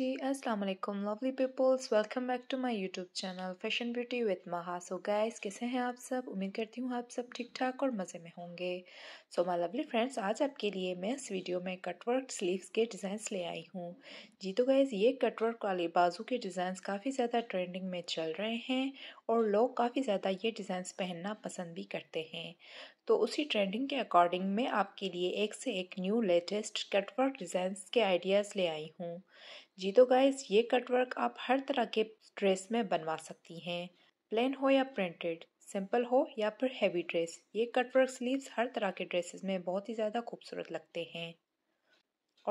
अस्सलाम वालेकुम lovely peoples welcome back to my YouTube channel fashion beauty with Maha so guys कैसे हैं आप सब उम्मीद करती हूँ आप सब ठीक ठाक और मज़े में होंगे सो माय लवली फ्रेंड्स आज आपके लिए मैं इस वीडियो में कटवर्क स्लीव्स के डिज़ाइंस ले आई हूँ जी तो guys ये कटवर्क वाले बाजू के डिज़ाइंस काफ़ी ज़्यादा ट्रेंडिंग में चल रहे हैं और लोग काफ़ी ज़्यादा ये डिज़ाइंस पहनना पसंद भी करते हैं तो उसी ट्रेंडिंग के अकॉर्डिंग मैं आपके लिए एक से एक न्यू लेटेस्ट कटवर्क डिज़ाइंस के आइडियाज़ ले आई हूँ जी तो गाइस ये कटवर्क आप हर तरह के ड्रेस में बनवा सकती हैं प्लेन हो या प्रिंटेड सिंपल हो या फिर हैवी ड्रेस ये कटवर्क स्लीव्स हर तरह के ड्रेसेस में बहुत ही ज़्यादा खूबसूरत लगते हैं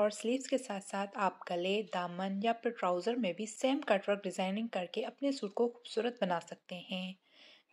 और स्लीव्स के साथ साथ आप गले दामन या फिर ट्राउज़र में भी सेम कटवर्क डिज़ाइनिंग करके अपने सूट को खूबसूरत बना सकते हैं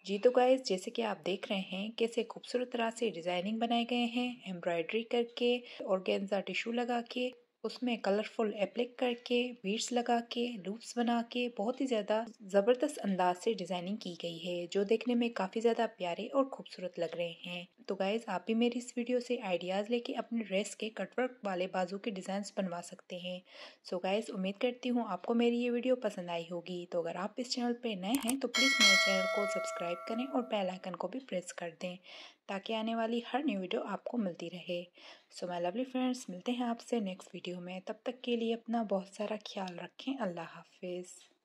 जी तो गाइज जैसे कि आप देख रहे हैं कैसे खूबसूरत तरह से डिज़ाइनिंग बनाए गए हैं एम्ब्रॉयडरी करके और गेंजा टिशू लगा के उसमें कलरफुल एप्लिक करके बीड्स लगा के लूप्स बना के बहुत ही ज़्यादा ज़बरदस्त अंदाज से डिज़ाइनिंग की गई है जो देखने में काफ़ी ज़्यादा प्यारे और खूबसूरत लग रहे हैं तो गाइज़ आप भी मेरी इस वीडियो से आइडियाज़ लेके अपने ड्रेस के कटवर्क वाले बाजू के डिज़ाइंस बनवा सकते हैं सो गाइज़ उम्मीद करती हूँ आपको मेरी ये वीडियो पसंद आई होगी तो अगर आप इस चैनल पर नए हैं तो प्लीज़ मेरे चैनल को सब्सक्राइब करें और बेल आइकन को भी प्रेस कर दें ताकि आने वाली हर न्यू वीडियो आपको मिलती रहे सो माई लवली फ्रेंड्स मिलते हैं आपसे नेक्स्ट वीडियो में तब तक के लिए अपना बहुत सारा ख्याल रखें अल्लाह हाफिज़